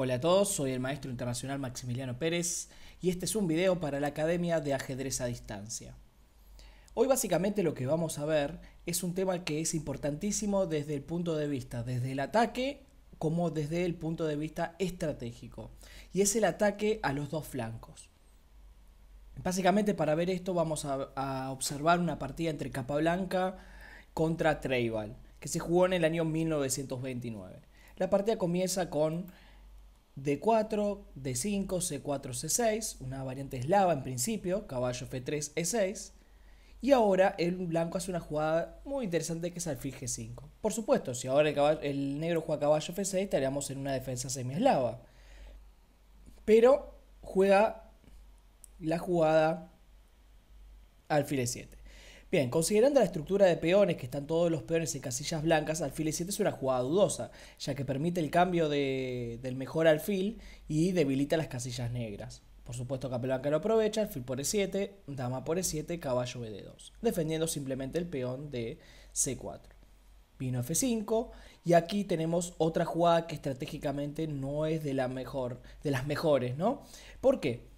Hola a todos, soy el maestro internacional Maximiliano Pérez y este es un video para la Academia de Ajedrez a Distancia. Hoy básicamente lo que vamos a ver es un tema que es importantísimo desde el punto de vista, desde el ataque como desde el punto de vista estratégico, y es el ataque a los dos flancos. Básicamente para ver esto vamos a, observar una partida entre Capablanca contra Treibal, que se jugó en el año 1929. La partida comienza con D4, D5, C4, C6, una variante eslava en principio, caballo F3, E6. Y ahora el blanco hace una jugada muy interesante que es alfil G5. Por supuesto, si ahora el, negro juega caballo F6, estaríamos en una defensa semi eslava Pero juega la jugada alfil E7. Bien, considerando la estructura de peones, que están todos los peones en casillas blancas, alfil e7 es una jugada dudosa, ya que permite el cambio del mejor alfil y debilita las casillas negras. Por supuesto, que blanca lo aprovecha, alfil por e7, dama por e7, caballo bd 2 defendiendo simplemente el peón de c4. Vino f5 y aquí tenemos otra jugada que estratégicamente no es de, la mejor, de las mejores, ¿no? ¿Por qué?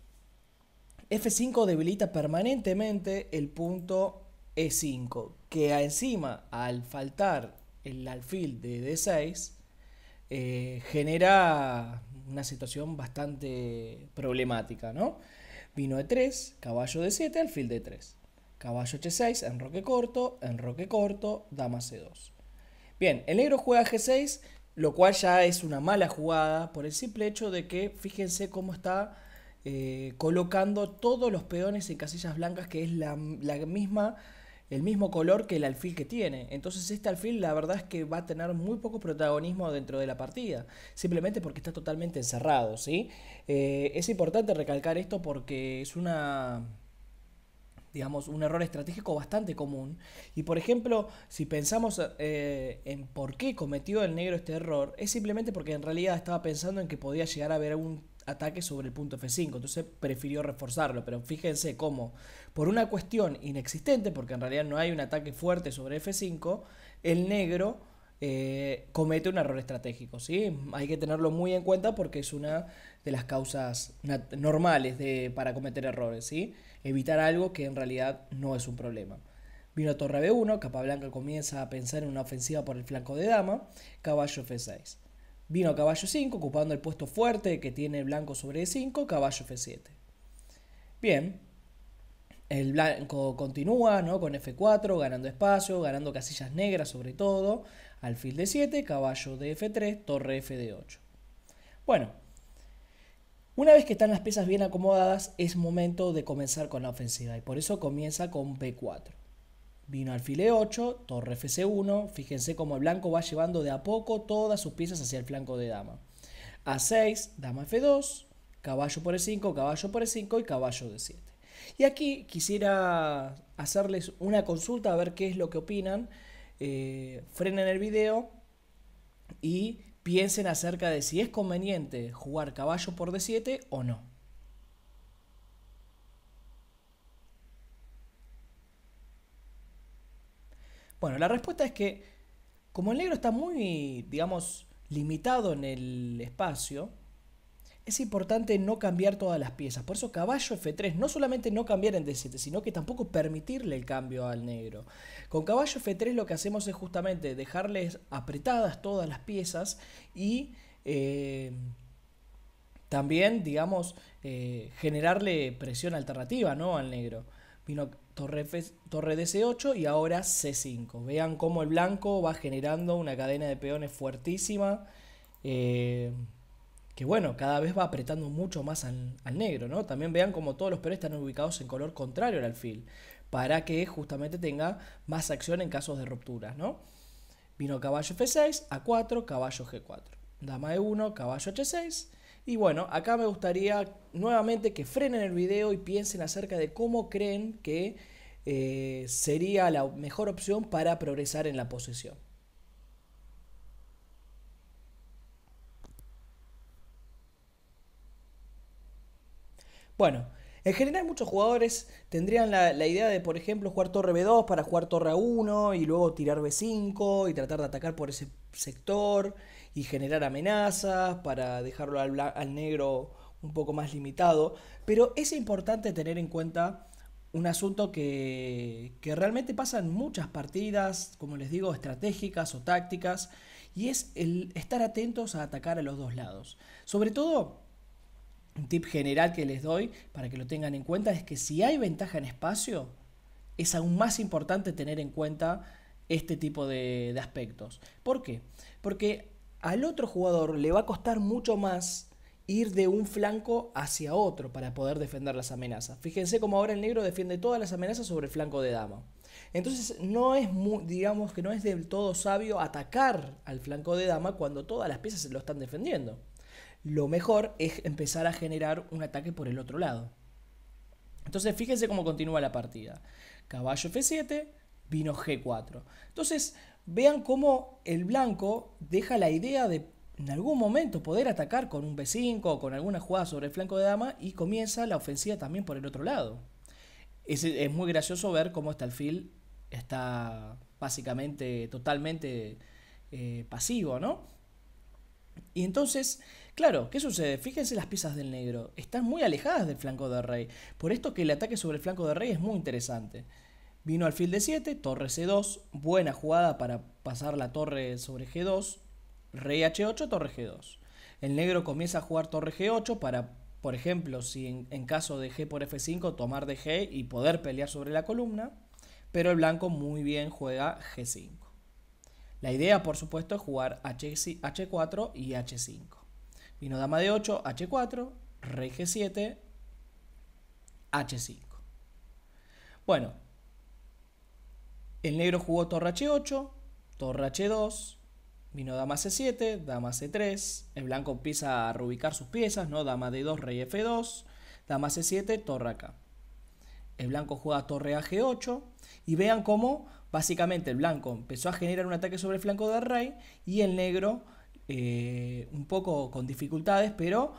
F5 debilita permanentemente el punto e5, que encima al faltar el alfil de D6, eh, genera una situación bastante problemática, ¿no? Vino E3, caballo D7, alfil de 3 Caballo H6, enroque corto, enroque corto, dama C2. Bien, el negro juega G6, lo cual ya es una mala jugada por el simple hecho de que fíjense cómo está eh, colocando todos los peones en casillas blancas, que es la, la misma el mismo color que el alfil que tiene. Entonces este alfil la verdad es que va a tener muy poco protagonismo dentro de la partida, simplemente porque está totalmente encerrado, ¿sí? Eh, es importante recalcar esto porque es una digamos, un error estratégico bastante común. Y por ejemplo, si pensamos eh, en por qué cometió el negro este error, es simplemente porque en realidad estaba pensando en que podía llegar a haber algún ataque sobre el punto F5, entonces prefirió reforzarlo, pero fíjense cómo, por una cuestión inexistente, porque en realidad no hay un ataque fuerte sobre F5, el negro eh, comete un error estratégico, ¿sí? Hay que tenerlo muy en cuenta porque es una de las causas normales para cometer errores, ¿sí? Evitar algo que en realidad no es un problema. Vino torre B1, capa blanca comienza a pensar en una ofensiva por el flanco de dama, caballo F6. Vino a caballo 5, ocupando el puesto fuerte que tiene blanco sobre E5, caballo F7. Bien, el blanco continúa con F4, ganando espacio, ganando casillas negras sobre todo. Alfil de 7, caballo de F3, torre F de 8. Bueno, una vez que están las piezas bien acomodadas, es momento de comenzar con la ofensiva y por eso comienza con B4. Vino file 8 torre Fc1, fíjense cómo el blanco va llevando de a poco todas sus piezas hacia el flanco de dama. A6, dama F2, caballo por E5, caballo por E5 y caballo D7. Y aquí quisiera hacerles una consulta a ver qué es lo que opinan. Eh, frenen el video y piensen acerca de si es conveniente jugar caballo por D7 o no. Bueno, la respuesta es que como el negro está muy, digamos, limitado en el espacio, es importante no cambiar todas las piezas. Por eso caballo F3 no solamente no cambiar en D7, sino que tampoco permitirle el cambio al negro. Con caballo F3 lo que hacemos es justamente dejarles apretadas todas las piezas y eh, también, digamos, eh, generarle presión alternativa ¿no? al negro vino torre, de torre 8 y ahora C5. Vean cómo el blanco va generando una cadena de peones fuertísima. Eh, que bueno, cada vez va apretando mucho más al, negro, También vean cómo todos los peones están ubicados en color contrario al alfil, para que justamente tenga más acción en casos de rupturas, ¿no? Vino caballo F6, A4, caballo G4, dama E1, caballo H6, y bueno, acá me gustaría nuevamente que frenen el video y piensen acerca de cómo creen que eh, sería la mejor opción para progresar en la posición. Bueno, en general muchos jugadores tendrían la, la, idea de, por ejemplo, jugar torre B2 para jugar torre A1 y luego tirar B5 y tratar de atacar por ese sector y generar amenazas, para dejarlo al, negro un poco más limitado. Pero es importante tener en cuenta un asunto que, realmente pasa en muchas partidas, como les digo, estratégicas o tácticas, y es el estar atentos a atacar a los dos lados. Sobre todo, un tip general que les doy para que lo tengan en cuenta es que si hay ventaja en espacio, es aún más importante tener en cuenta este tipo de, de aspectos. ¿Por qué? Porque al otro jugador le va a costar mucho más ir de un flanco hacia otro para poder defender las amenazas. Fíjense cómo ahora el negro defiende todas las amenazas sobre el flanco de dama. Entonces no es digamos que no es del todo sabio atacar al flanco de dama cuando todas las piezas lo están defendiendo. Lo mejor es empezar a generar un ataque por el otro lado. Entonces fíjense cómo continúa la partida. Caballo F7, vino G4. Entonces Vean cómo el blanco deja la idea de en algún momento poder atacar con un B5 o con alguna jugada sobre el flanco de dama y comienza la ofensiva también por el otro lado. Es, muy gracioso ver cómo este el fil está básicamente totalmente eh, pasivo, ¿no? Y entonces, claro, ¿qué sucede? Fíjense las piezas del negro, están muy alejadas del flanco de rey, por esto que el ataque sobre el flanco de rey es muy interesante. Vino fil de 7, torre C2, buena jugada para pasar la torre sobre G2, rey H8, torre G2. El negro comienza a jugar torre G8 para, por ejemplo, si en, en caso de G por F5, tomar de G y poder pelear sobre la columna, pero el blanco muy bien juega G5. La idea, por supuesto, es jugar H, 4 y H5. Vino dama de 8, H4, rey G7, H5. Bueno, el negro jugó torre h8, torre h2, vino dama c7, dama c3, el blanco empieza a reubicar sus piezas, ¿no? Dama d2, rey f2, dama c7, torre acá. El blanco juega torre a g8 y vean cómo básicamente el blanco empezó a generar un ataque sobre el flanco del rey y el negro eh, un poco con dificultades, pero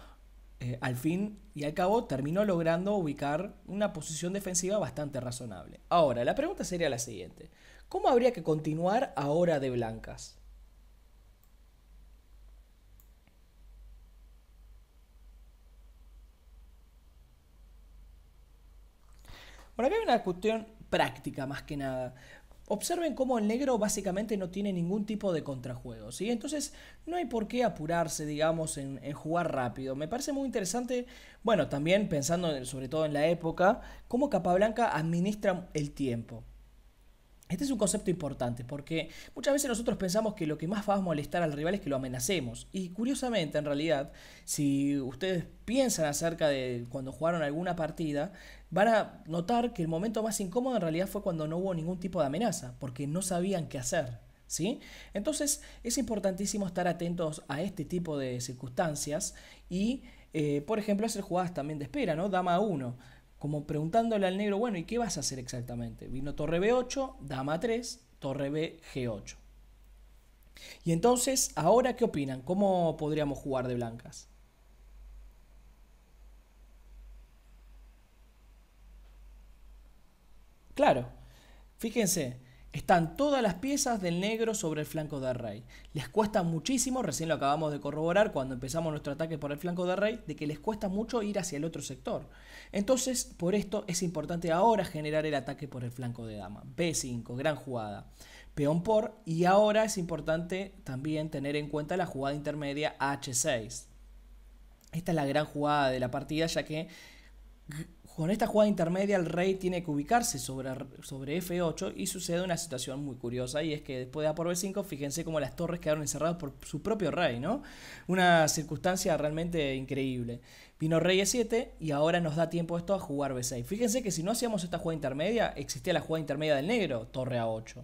eh, al fin y al cabo terminó logrando ubicar una posición defensiva bastante razonable. Ahora, la pregunta sería la siguiente. ¿Cómo habría que continuar ahora de blancas? Bueno, acá hay una cuestión práctica más que nada. Observen cómo el negro básicamente no tiene ningún tipo de contrajuego, ¿sí? Entonces no hay por qué apurarse, digamos, en, jugar rápido. Me parece muy interesante, bueno, también pensando sobre todo en la época, cómo Capablanca administra el tiempo. Este es un concepto importante porque muchas veces nosotros pensamos que lo que más va a molestar al rival es que lo amenacemos. Y curiosamente, en realidad, si ustedes piensan acerca de cuando jugaron alguna partida, van a notar que el momento más incómodo en realidad fue cuando no hubo ningún tipo de amenaza, porque no sabían qué hacer. ¿Sí? Entonces es importantísimo estar atentos a este tipo de circunstancias y, eh, por ejemplo, hacer jugadas también de espera, ¿no? Dama 1, como preguntándole al negro, bueno, ¿y qué vas a hacer exactamente? Vino torre B8, dama 3, torre B G8. Y entonces, ¿ahora qué opinan? ¿Cómo podríamos jugar de blancas? Claro, fíjense, están todas las piezas del negro sobre el flanco de rey. Les cuesta muchísimo, recién lo acabamos de corroborar cuando empezamos nuestro ataque por el flanco de rey, de que les cuesta mucho ir hacia el otro sector. Entonces, por esto es importante ahora generar el ataque por el flanco de dama. B5, gran jugada. Peón por, y ahora es importante también tener en cuenta la jugada intermedia H6. Esta es la gran jugada de la partida, ya que con esta jugada intermedia el rey tiene que ubicarse sobre, sobre F8 y sucede una situación muy curiosa y es que después de A por B5 fíjense cómo las torres quedaron encerradas por su propio rey, ¿no? Una circunstancia realmente increíble. Vino rey E7 y ahora nos da tiempo esto a jugar B6. Fíjense que si no hacíamos esta jugada intermedia existía la jugada intermedia del negro, torre A8.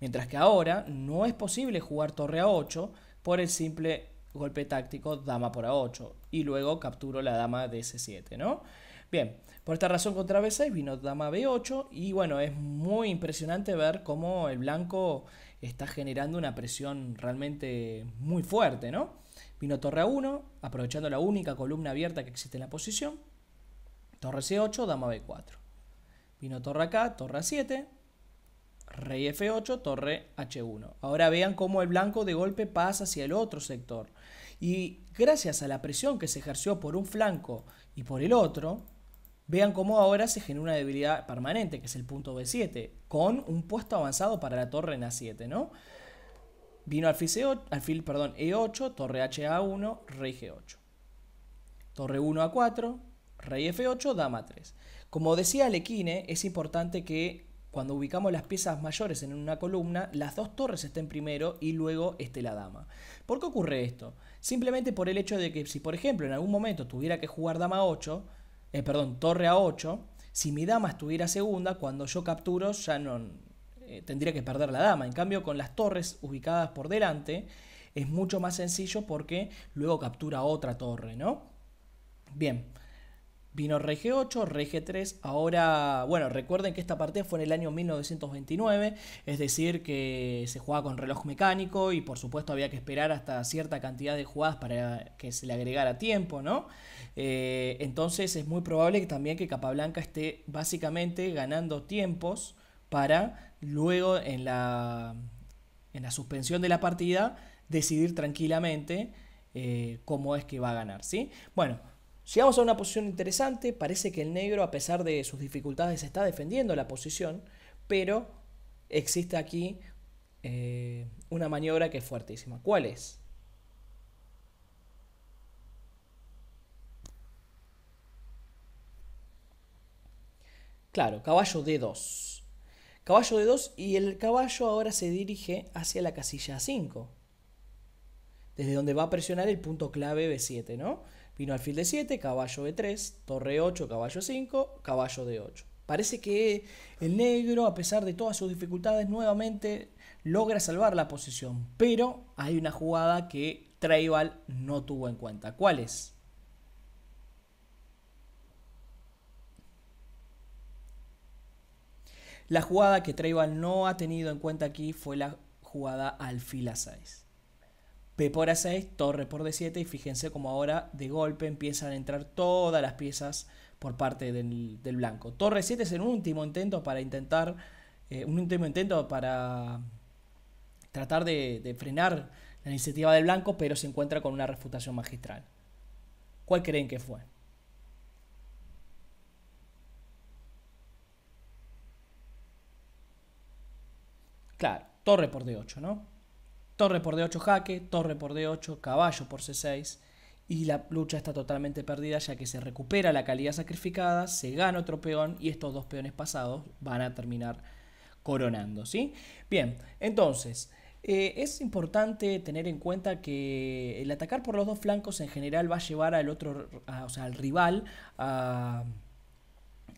Mientras que ahora no es posible jugar torre A8 por el simple golpe táctico dama por A8 y luego capturo la dama de C7, ¿no? Bien, por esta razón contra B6 vino dama B8 y bueno, es muy impresionante ver cómo el blanco está generando una presión realmente muy fuerte, ¿no? Vino torre A1, aprovechando la única columna abierta que existe en la posición. Torre C8, dama B4. Vino torre acá, torre A7, rey F8, torre H1. Ahora vean cómo el blanco de golpe pasa hacia el otro sector. Y gracias a la presión que se ejerció por un flanco y por el otro, Vean cómo ahora se genera una debilidad permanente, que es el punto B7, con un puesto avanzado para la torre en A7, ¿no? Vino alfil, E8, e torre H A1, rey G8. Torre 1 A4, rey F8, dama 3. Como decía Lequine, es importante que cuando ubicamos las piezas mayores en una columna, las dos torres estén primero y luego esté la dama. ¿Por qué ocurre esto? Simplemente por el hecho de que si por ejemplo en algún momento tuviera que jugar dama 8, eh, perdón, torre a 8, si mi dama estuviera segunda, cuando yo capturo ya no eh, tendría que perder la dama. En cambio, con las torres ubicadas por delante, es mucho más sencillo porque luego captura otra torre, ¿no? Bien. Vino rg 8 rg 3 ahora, bueno, recuerden que esta partida fue en el año 1929, es decir, que se jugaba con reloj mecánico y por supuesto había que esperar hasta cierta cantidad de jugadas para que se le agregara tiempo, ¿no? Eh, entonces es muy probable que también que Capablanca esté básicamente ganando tiempos para luego en la, en la suspensión de la partida decidir tranquilamente eh, cómo es que va a ganar, ¿sí? Bueno. Llegamos a una posición interesante, parece que el negro a pesar de sus dificultades está defendiendo la posición, pero existe aquí eh, una maniobra que es fuertísima. ¿Cuál es? Claro, caballo D2. Caballo D2 y el caballo ahora se dirige hacia la casilla 5, desde donde va a presionar el punto clave B7, ¿no? Vino alfil de 7, caballo de 3, torre 8, caballo 5, caballo de 8. Parece que el negro, a pesar de todas sus dificultades, nuevamente logra salvar la posición. Pero hay una jugada que Traibal no tuvo en cuenta. ¿Cuál es? La jugada que Traibal no ha tenido en cuenta aquí fue la jugada alfil a 6. B por A6, torre por D7 y fíjense como ahora de golpe empiezan a entrar todas las piezas por parte del, blanco. Torre 7 es el último intento para intentar, eh, un último intento para tratar de, de frenar la iniciativa del blanco, pero se encuentra con una refutación magistral. ¿Cuál creen que fue? Claro, torre por D8, ¿no? Torre por D8 jaque, torre por D8, caballo por C6 y la lucha está totalmente perdida ya que se recupera la calidad sacrificada, se gana otro peón y estos dos peones pasados van a terminar coronando, ¿sí? Bien, entonces... Eh, es importante tener en cuenta que el atacar por los dos flancos en general va a llevar al otro, o sea, al rival a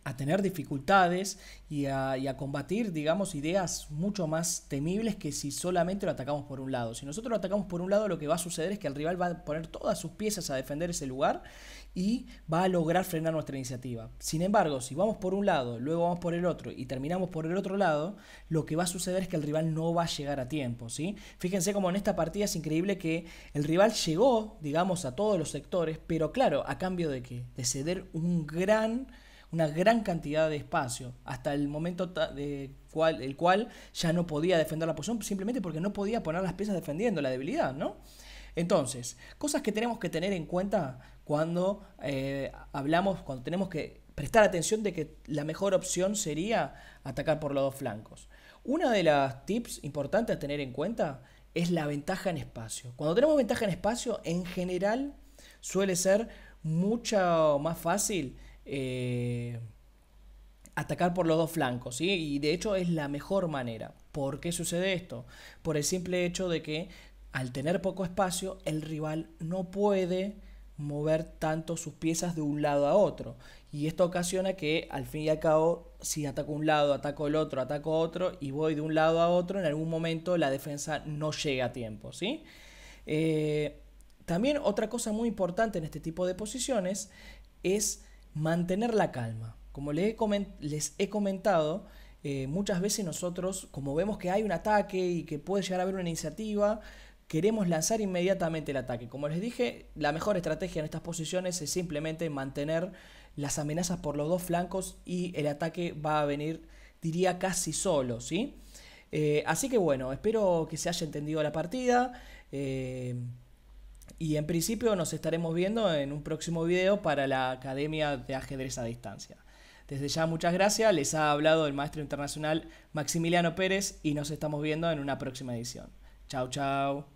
a tener dificultades y a, combatir, digamos, ideas mucho más temibles que si solamente lo atacamos por un lado. Si nosotros lo atacamos por un lado, lo que va a suceder es que el rival va a poner todas sus piezas a defender ese lugar y va a lograr frenar nuestra iniciativa. Sin embargo, si vamos por un lado, luego vamos por el otro y terminamos por el otro lado, lo que va a suceder es que el rival no va a llegar a tiempo, ¿sí? Fíjense como en esta partida es increíble que el rival llegó, digamos, a todos los sectores, pero claro, a cambio de qué? De ceder un gran una gran cantidad de espacio, hasta el momento de cual, el cual ya no podía defender la posición, simplemente porque no podía poner las piezas defendiendo la debilidad, ¿no? Entonces, cosas que tenemos que tener en cuenta cuando eh, hablamos, cuando tenemos que prestar atención de que la mejor opción sería atacar por los dos flancos. Una de las tips importantes a tener en cuenta es la ventaja en espacio. Cuando tenemos ventaja en espacio, en general suele ser mucho más fácil eh, atacar por los dos flancos, Y de hecho es la mejor manera. ¿Por qué sucede esto? Por el simple hecho de que al tener poco espacio, el rival no puede mover tanto sus piezas de un lado a otro. Y esto ocasiona que al fin y al cabo, si ataco un lado, ataco el otro, ataco otro y voy de un lado a otro, en algún momento la defensa no llega a tiempo. ¿sí? Eh, también otra cosa muy importante en este tipo de posiciones es mantener la calma. Como les he comentado, eh, muchas veces nosotros, como vemos que hay un ataque y que puede llegar a haber una iniciativa, queremos lanzar inmediatamente el ataque. Como les dije, la mejor estrategia en estas posiciones es simplemente mantener las amenazas por los dos flancos y el ataque va a venir, diría, casi solo, ¿sí? Eh, así que bueno, espero que se haya entendido la partida. Eh, y en principio nos estaremos viendo en un próximo video para la Academia de Ajedrez a Distancia. Desde ya muchas gracias, les ha hablado el maestro internacional Maximiliano Pérez y nos estamos viendo en una próxima edición. Chao, chao.